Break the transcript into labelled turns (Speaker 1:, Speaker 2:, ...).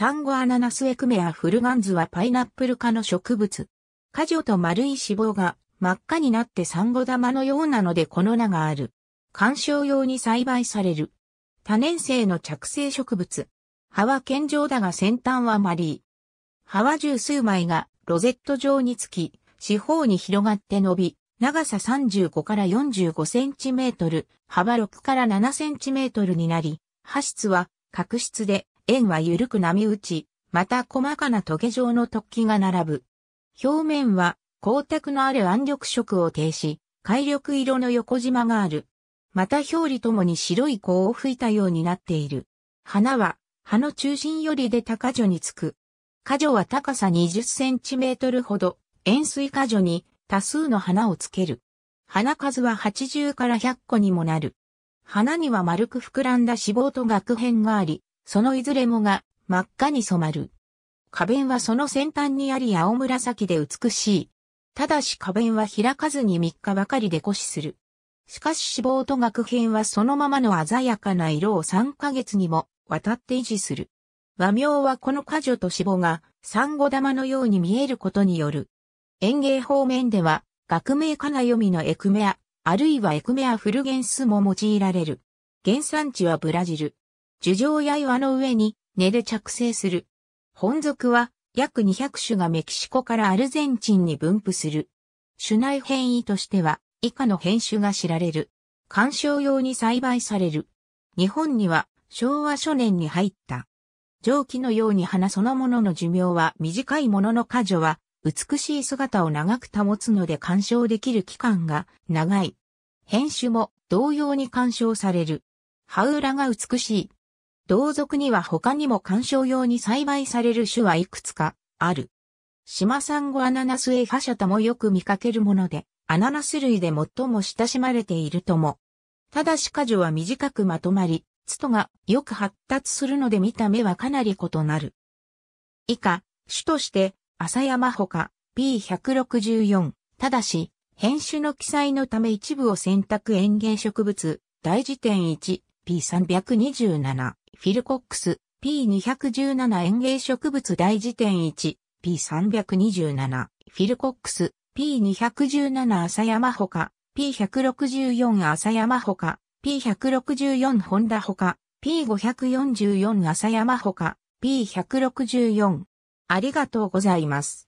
Speaker 1: サンゴアナナスエクメアフルガンズはパイナップル科の植物。果樹と丸い脂肪が真っ赤になってサンゴ玉のようなのでこの名がある。観賞用に栽培される。多年生の着生植物。葉は健常だが先端はマリー。葉は十数枚がロゼット状につき、四方に広がって伸び、長さ35から45センチメートル、幅6から7センチメートルになり、葉質は角質で円は緩く波打ち、また細かな棘状の突起が並ぶ。表面は光沢のある暗緑色を呈し、海緑色の横縞がある。また表裏ともに白い甲を吹いたようになっている。花は、葉の中心よりで高女につく。花女は高さ20センチメートルほど、円錐花女に多数の花をつける。花数は80から100個にもなる。花には丸く膨らんだ脂肪と額片があり、そのいずれもが真っ赤に染まる。花弁はその先端にあり青紫で美しい。ただし花弁は開かずに3日ばかりで枯死する。しかし脂肪と学編はそのままの鮮やかな色を3ヶ月にも渡って維持する。和名はこの花女と脂肪が産後玉のように見えることによる。園芸方面では学名かな読みのエクメア、あるいはエクメアフルゲンスも用いられる。原産地はブラジル。樹上や岩の上に根で着生する。本属は約200種がメキシコからアルゼンチンに分布する。種内変異としては以下の変種が知られる。観賞用に栽培される。日本には昭和初年に入った。蒸気のように花そのものの寿命は短いものの果樹は美しい姿を長く保つので鑑賞できる期間が長い。変種も同様に鑑賞される。葉裏が美しい。同族には他にも観賞用に栽培される種はいくつかある。島産後アナナスエァシャタもよく見かけるもので、アナナス類で最も親しまれているとも。ただし果樹は短くまとまり、ツトがよく発達するので見た目はかなり異なる。以下、種として、朝山ほか P164、ただし、編集の記載のため一部を選択園芸植物、大辞典 1P327。フィルコックス、P217 園芸植物大辞典1、P327、フィルコックス、P217 浅山ほか、P164 浅山ほか、P164 ホンダほか、P544 浅山ほか、P164。ありがとうございます。